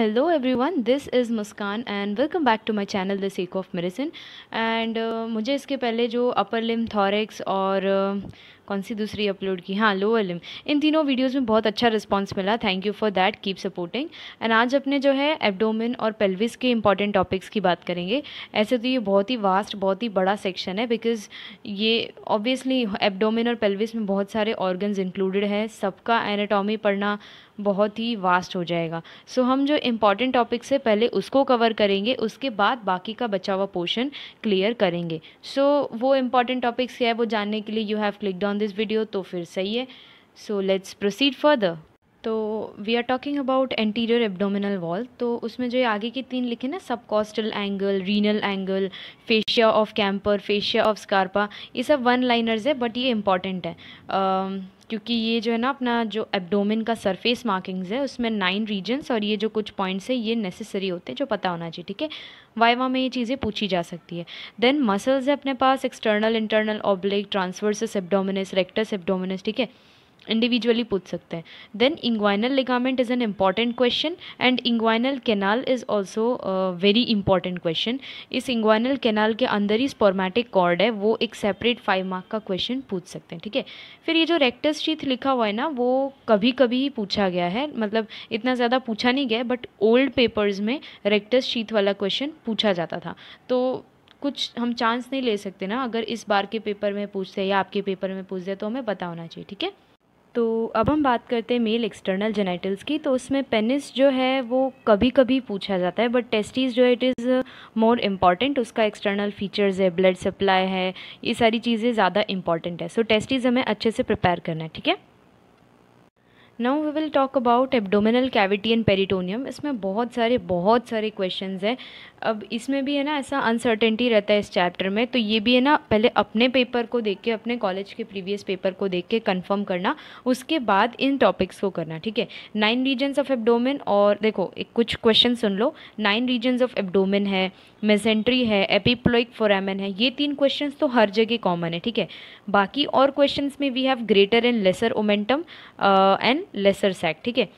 Hello everyone this is Muskan and welcome back to my channel the sake of medicine and मुझे इसके पहले जो अपर लिम thorax और uh, कौन सी दूसरी अपलोड की हाँ लोअर लिम इन तीनों वीडियोज़ में बहुत अच्छा रिस्पॉन्स मिला thank you for that keep supporting and आज अपने जो है एबडोमिन और पेल्विस के इंपॉर्टेंट टॉपिक्स की बात करेंगे ऐसे तो ये बहुत ही वास्ट बहुत ही बड़ा सेक्शन है बिकॉज ये ऑब्वियसली एबडोमिन और पेल्विस में बहुत सारे ऑर्गन्स इंक्लूडेड हैं सबका एनाटॉमी पढ़ना बहुत ही वास्ट हो जाएगा सो so, हम जो इम्पॉर्टेंट टॉपिक्स है पहले उसको कवर करेंगे उसके बाद बाकी का बचा हुआ पोर्शन क्लियर करेंगे सो so, वो इम्पॉर्टेंट टॉपिक्स क्या है वो जानने के लिए you have click on this video तो फिर सही है सो लेट्स प्रोसीड फर्दर तो we are talking about anterior abdominal wall तो उसमें जो आगे की तीन लिखे ना subcostal angle renal angle fascia of Camper fascia of Scarpa ये सब वन लाइनर्स है बट ये इंपॉर्टेंट है uh, क्योंकि ये जो है ना अपना जो एब्डोमिन का सरफेस मार्किंग्स है उसमें नाइन रीजन्स और ये जो कुछ पॉइंट्स है ये नेसेसरी होते हैं जो पता होना चाहिए ठीक है वाइवा में ये चीज़ें पूछी जा सकती है देन मसल्स है अपने पास external internal oblique transversus abdominis rectus abdominis ठीक है इंडिविजुअली पूछ सकते हैं then inguinal ligament is an important question and inguinal canal is also very important question इस इंग्वाइनल कैनाल के अंदर ही स्पोर्मेटिक कॉर्ड है वो एक सेपरेट फाइव मार्क का क्वेश्चन पूछ सकते हैं ठीक है फिर ये जो रेक्टस शीथ लिखा हुआ है ना वो कभी कभी ही पूछा गया है मतलब इतना ज़्यादा पूछा नहीं गया बट ओल्ड पेपर्स में रेक्टस शीथ वाला क्वेश्चन पूछा जाता था तो कुछ हम चांस नहीं ले सकते ना अगर इस बार के पेपर में पूछते हैं या आपके पेपर में पूछते हैं तो हमें पता होना चाहिए ठीक है तो अब हम बात करते हैं मेल एक्सटर्नल जेनाइटल्स की तो उसमें पेनिस जो है वो कभी कभी पूछा जाता है बट टेस्टिस जो है इट इज़ मोर इम्पॉर्टेंट उसका एक्सटर्नल फीचर्स है ब्लड सप्लाई है ये सारी चीज़ें ज़्यादा इंपॉर्टेंट है सो so, टेस्टिस हमें अच्छे से प्रिपेयर करना है ठीक है now we will talk about abdominal cavity and peritoneum इसमें बहुत सारे बहुत सारे क्वेश्चन हैं अब इसमें भी है ना ऐसा अनसर्टेनिटी रहता है इस चैप्टर में तो ये भी है ना पहले अपने पेपर को देख के अपने कॉलेज के प्रीवियस पेपर को देख के कन्फर्म करना उसके बाद इन टॉपिक्स को करना ठीक है नाइन रीजन्स ऑफ एबडोमिन और देखो एक कुछ क्वेश्चन सुन लो नाइन रीजन्स ऑफ एबडोमिन है मेसेंट्री है एपीप्लोइक फोरामेन है ये तीन क्वेश्चन तो हर जगह कॉमन है ठीक है बाकी और क्वेश्चन में we have greater and lesser omentum and lesser sac ठीक है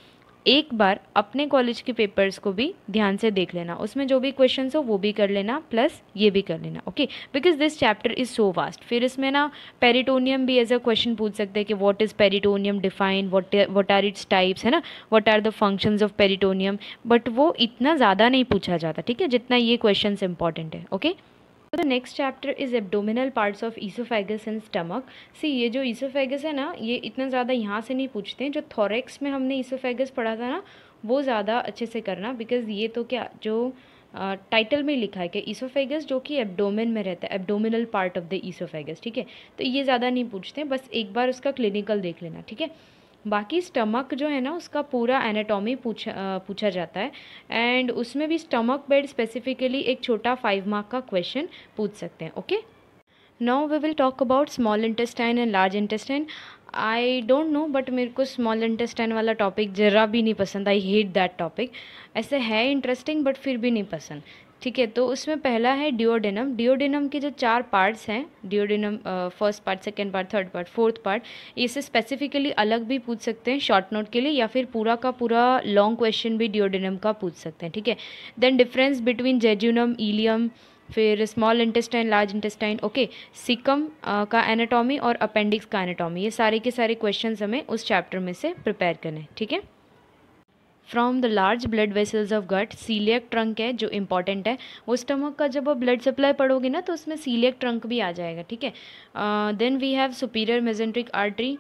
एक बार अपने कॉलेज के पेपर्स को भी ध्यान से देख लेना उसमें जो भी क्वेश्चन हो वो भी कर लेना प्लस ये भी कर लेना okay because this chapter is so vast फिर इसमें ना पेरिटोनियम भी एज अ क्वेश्चन पूछ सकते हैं कि what is peritoneum define what are its types है ना what are the functions of peritoneum but वो इतना ज़्यादा नहीं पूछा जाता ठीक है जितना ये क्वेश्चन इंपॉर्टेंट है ओके okay? तो next chapter is abdominal parts of oesophagus and stomach see ये जो ईसोफेगस है ना ये इतना ज़्यादा यहाँ से नहीं पूछते हैं जो थॉरेक्स में हमने ईसोफेगस पढ़ा था ना वो ज़्यादा अच्छे से करना बिकॉज ये तो क्या जो टाइटल uh, में लिखा है कि ईसोफेगस जो कि एब्डोमेन में रहता है abdominal part of the oesophagus ठीक है तो ये ज़्यादा नहीं पूछते हैं बस एक बार उसका क्लिनिकल देख लेना ठीक है बाकी स्टमक जो है ना उसका पूरा एनाटॉमी पूछा पूछा जाता है एंड उसमें भी स्टमक बेड स्पेसिफिकली एक छोटा फाइव मार्क का क्वेश्चन पूछ सकते हैं okay now we will talk about small intestine and large intestine I don't know but मेरे को स्मॉल इंटेस्टाइन वाला टॉपिक ज़रा भी नहीं पसंद आई हेट दैट टॉपिक ऐसे है इंटरेस्टिंग बट फिर भी नहीं पसंद ठीक है तो उसमें पहला है डिओडेनम डिओडेनम के जो चार पार्ट्स हैं duodenum first part second part third part fourth part इसे स्पेसिफिकली अलग भी पूछ सकते हैं शॉर्ट नोट के लिए या फिर पूरा का पूरा लॉन्ग क्वेश्चन भी डिओडेनम का पूछ सकते हैं ठीक है then difference between jejunum ileum फिर small intestine large intestine okay caecum का एनाटॉमी और अपेंडिक्स का एनाटॉमी ये सारे के सारे क्वेश्चन हमें उस चैप्टर में से प्रिपेयर करें ठीक है from the large blood vessels of gut coeliac trunk है जो इंपॉर्टेंट है वो स्टमक का जब आप ब्लड सप्लाई पढ़ोगे ना तो उसमें सीलियक ट्रंक भी आ जाएगा ठीक है then we have superior mesenteric artery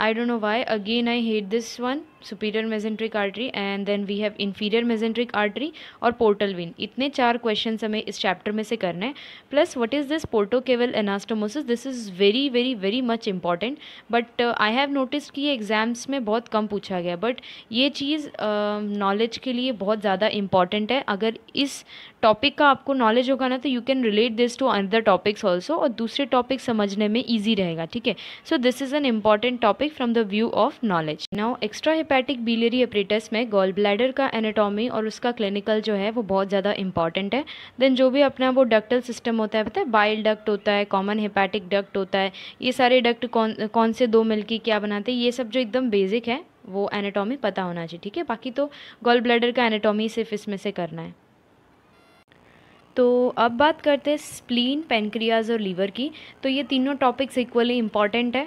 I don't know why again I hate this one superior mesenteric artery and then we have inferior mesenteric artery और पोर्टल विन इतने चार क्वेश्चन हमें इस चैप्टर में से करना है plus what is this portocaval anastomosis this is very very very much important but I have notice कि ये एग्जाम्स में बहुत कम पूछा गया बट ये चीज़ नॉलेज um, uh, के लिए बहुत ज़्यादा इंपॉर्टेंट है अगर इस टॉपिक का आपको नॉलेज होगा ना तो you can relate this to another topics also और दूसरे टॉपिक समझने में ईजी रहेगा ठीक है so this is an important topic hepatic from the view of knowledge now extra hepatic biliary apparatus में गोल ब्लैडर का एनाटॉमी और उसका क्लिनिकल जो है वो बहुत ज़्यादा इंपॉर्टेंट है देन जो भी अपना वो डक्टल सिस्टम होता है पता है बाइल डक्ट होता है कॉमन हेपैटिक डक्ट होता है ये सारे डक्ट कौन कौन से दो मिल क्या बनाते हैं ये सब जो एकदम बेसिक है वो एनाटॉमी पता होना चाहिए ठीक है बाकी तो गोल ब्लैडर का एनाटॉमी सिर्फ इसमें से करना है तो अब बात करते हैं स्प्लीन पेनक्रियाज और लीवर की तो ये तीनों टॉपिक्स इक्वली इंपॉर्टेंट है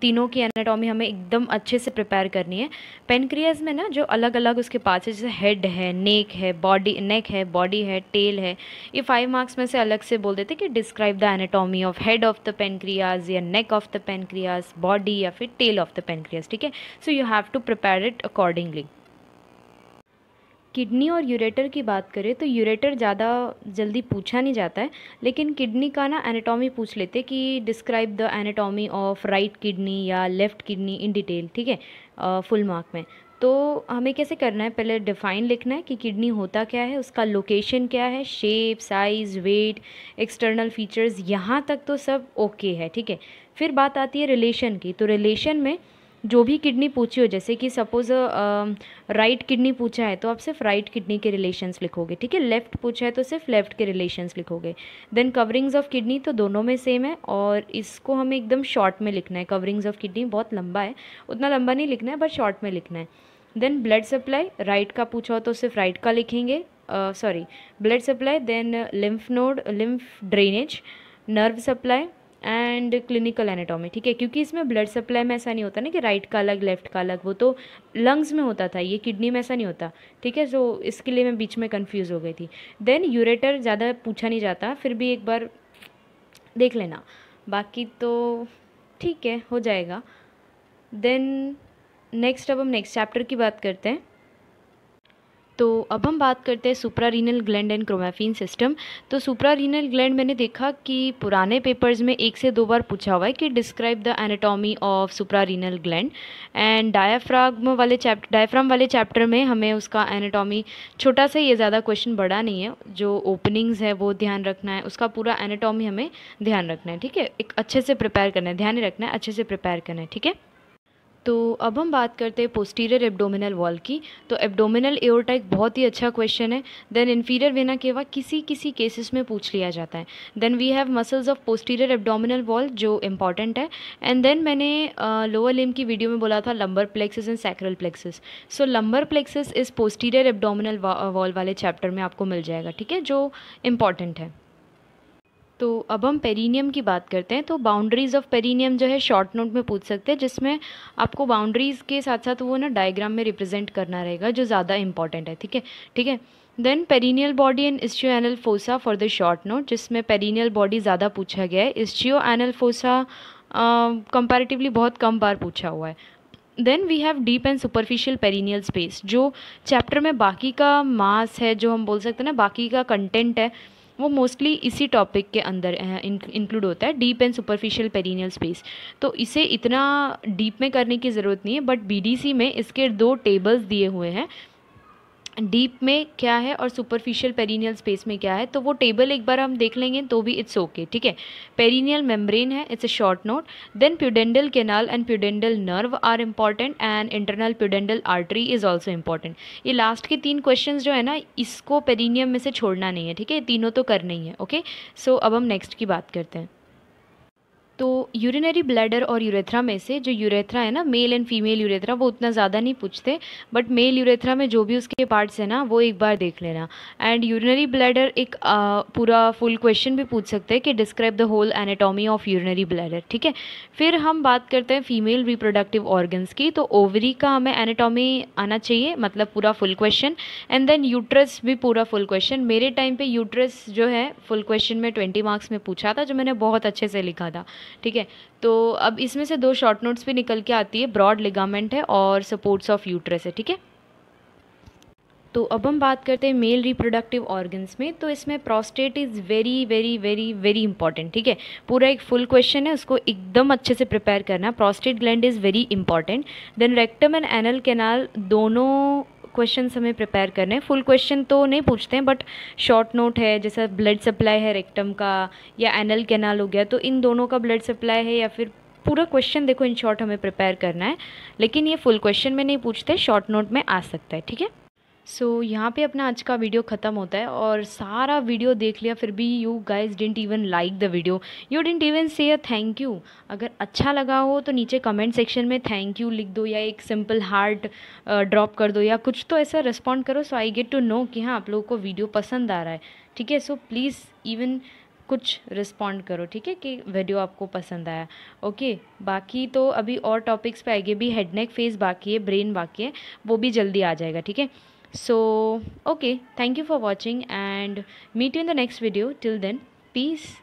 तीनों की एनाटॉमी हमें एकदम अच्छे से प्रिपेयर करनी है पेनक्रियाज में ना जो अलग अलग उसके पार्ट्स है जैसे हेड है नेक है बॉडी नेक है बॉडी है टेल है ये फाइव मार्क्स में से अलग से बोल देते कि describe the anatomy of head of the pancreas या neck of the pancreas body या फिर टेल ऑफ द पेनक्रियाज ठीक है so you have to prepare it accordingly kidney और यूरेटर की बात करें तो यूरेटर ज़्यादा जल्दी पूछा नहीं जाता है लेकिन किडनी का ना एनाटॉमी पूछ लेते कि describe the anatomy of right kidney या लेफ़्ट किडनी इन डिटेल ठीक है फुल मार्क में तो हमें कैसे करना है पहले डिफ़ाइन लिखना है कि किडनी होता क्या है उसका लोकेशन क्या है shape size weight external features यहाँ तक तो सब ओके okay है ठीक है फिर बात आती है रिलेशन की तो रिलेशन में जो भी किडनी पूछी हो जैसे कि सपोज़ राइट किडनी पूछा है तो आप सिर्फ राइट किडनी के रिलेशंस लिखोगे ठीक है लेफ़्ट पूछा है तो सिर्फ लेफ़्ट के रिलेशंस लिखोगे देन कवरिंग्स ऑफ किडनी तो दोनों में सेम है और इसको हमें एकदम शॉर्ट में लिखना है कवरिंग्स ऑफ किडनी बहुत लंबा है उतना लंबा नहीं लिखना है बट शॉर्ट में लिखना है देन ब्लड सप्लाई राइट का पूछा हो तो सिर्फ राइट का लिखेंगे sorry blood supply then lymph node lymph drainage nerve supply and clinical anatomy ठीक है क्योंकि इसमें ब्लड सप्लाई में ऐसा नहीं होता ना कि राइट का अलग लेफ्ट का अलग वो तो लंग्स में होता था ये किडनी में ऐसा नहीं होता ठीक है सो इसके लिए मैं बीच में कन्फ्यूज़ हो गई थी देन यूरेटर ज़्यादा पूछा नहीं जाता फिर भी एक बार देख लेना बाकी तो ठीक है हो जाएगा देन नेक्स्ट अब हम नेक्स्ट चैप्टर की बात करते हैं तो अब हम बात करते हैं suprarenal gland and chromaffin system तो सुपरा रीनल ग्लैंड मैंने देखा कि पुराने पेपर्स में एक से दो बार पूछा हुआ है कि describe the anatomy of suprarenal gland and diaphragm वाले चैप्टर डायाफ्राम वाले चैप्टर में हमें उसका एनाटॉमी छोटा सा ये ज़्यादा क्वेश्चन बड़ा नहीं है जो ओपनिंग्स है वो ध्यान रखना है उसका पूरा एनाटॉमी हमें ध्यान रखना है ठीक है एक अच्छे से प्रिपेयर करना है ध्यान रखना है अच्छे से प्रिपेयर करना है ठीक है तो अब हम बात करते हैं पोस्टीरियर एब्डोमिनल वॉल की तो एब्डोमिनल एयोटा एक बहुत ही अच्छा क्वेश्चन है देन इन्फीरियर वेना केवा किसी किसी केसेस में पूछ लिया जाता है then we have muscles of posterior abdominal wall जो इंपॉर्टेंट है एंड देन मैंने लोअर uh, लिम की वीडियो में बोला था lumbar plexus and sacral plexus so lumbar plexus इस पोस्टीरियर एब्डोमिनल वॉल वाले चैप्टर में आपको मिल जाएगा ठीक है जो इंपॉर्टेंट है तो अब हम पेरीनियम की बात करते हैं तो बाउंड्रीज़ ऑफ पेरीनियम जो है शॉर्ट नोट में पूछ सकते हैं जिसमें आपको बाउंड्रीज़ के साथ साथ वो ना डायग्राम में रिप्रेजेंट करना रहेगा जो ज़्यादा इंपॉर्टेंट है ठीक है ठीक है then perineal body and ischioanal fossa for the short note जिसमें पेरीनियल बॉडी ज़्यादा पूछा गया है इस्चियो एनल फोसा कंपेरेटिवली बहुत कम बार पूछा हुआ है then we have deep and superficial perineal space जो चैप्टर में बाकी का मास है जो हम बोल सकते हैं ना बाकी का कंटेंट है वो मोस्टली इसी टॉपिक के अंदर इंक्लूड होता है deep and superficial perineal space तो इसे इतना डीप में करने की ज़रूरत नहीं है बट बी में इसके दो टेबल्स दिए हुए हैं डीप में क्या है और सुपरफिशियल पेरिनियल स्पेस में क्या है तो वो टेबल एक बार हम देख लेंगे तो भी इट्स ओके ठीक है पेरिनियल मेम्ब्रेन है it's a short note then pudendal canal and pudendal nerve are important and internal pudendal artery is also important ये लास्ट के तीन क्वेश्चन जो है ना इसको पेरिनियम में से छोड़ना नहीं है ठीक है तीनों तो करना ही है ओके सो so, अब हम नेक्स्ट की बात करते हैं तो यूरिनरी ब्लैडर और यूरेथ्रा में से जो यूरेथ्रा है ना मेल एंड फीमेल यूरेथ्रा वो उतना ज़्यादा नहीं पूछते बट मेल यूरेथ्रा में जो भी उसके पार्ट्स हैं ना वो एक बार देख लेना एंड यूरिनरी ब्लैडर एक आ, पूरा फुल क्वेश्चन भी पूछ सकते हैं कि describe the whole anatomy of urinary bladder ठीक है फिर हम बात करते हैं फीमेल रिप्रोडक्टिव ऑर्गन्स की तो ओवरी का हमें एनाटॉमी आना चाहिए मतलब पूरा full question and then uterus भी पूरा फुल क्वेश्चन मेरे टाइम पर यूट्रस जो है फुल क्वेश्चन में ट्वेंटी मार्क्स में पूछा था जो मैंने बहुत अच्छे से लिखा था ठीक है तो अब इसमें से दो शॉर्ट नोट्स भी निकल के आती है ब्रॉड लिगामेंट है और सपोर्ट्स ऑफ यूट्रस है ठीक है तो अब हम बात करते हैं मेल रिप्रोडक्टिव ऑर्गन्स में तो इसमें prostate is very very very very important ठीक है पूरा एक फुल क्वेश्चन है उसको एकदम अच्छे से प्रिपेयर करना prostate gland is very important then rectum and anal canal दोनों क्वेश्चन हमें प्रिपेयर करने हैं फुल क्वेश्चन तो नहीं पूछते हैं बट शॉर्ट नोट है जैसा ब्लड सप्लाई है रेक्टम का या एनल कैनाल हो गया तो इन दोनों का ब्लड सप्लाई है या फिर पूरा क्वेश्चन देखो इन शॉर्ट हमें प्रिपेयर करना है लेकिन ये फुल क्वेश्चन में नहीं पूछते शॉर्ट नोट में आ सकता है ठीक है सो so, यहाँ पे अपना आज का वीडियो ख़त्म होता है और सारा वीडियो देख लिया फिर भी you guys didn't even like the video you didn't even say a thank you अगर अच्छा लगा हो तो नीचे कमेंट सेक्शन में थैंक यू लिख दो या एक सिंपल हार्ट ड्रॉप कर दो या कुछ तो ऐसा रिस्पॉन्ड करो so I get to know कि हाँ आप लोगों को वीडियो पसंद आ रहा है ठीक है सो प्लीज़ इवन कुछ रिस्पॉन्ड करो ठीक है कि वीडियो आपको पसंद आया ओके बाकी तो अभी और टॉपिक्स पे आएंगे भी हेडनेक फेस बाकी है ब्रेन बाकी है वो भी जल्दी आ जाएगा ठीक है so okay thank you for watching and meet you in the next video till then peace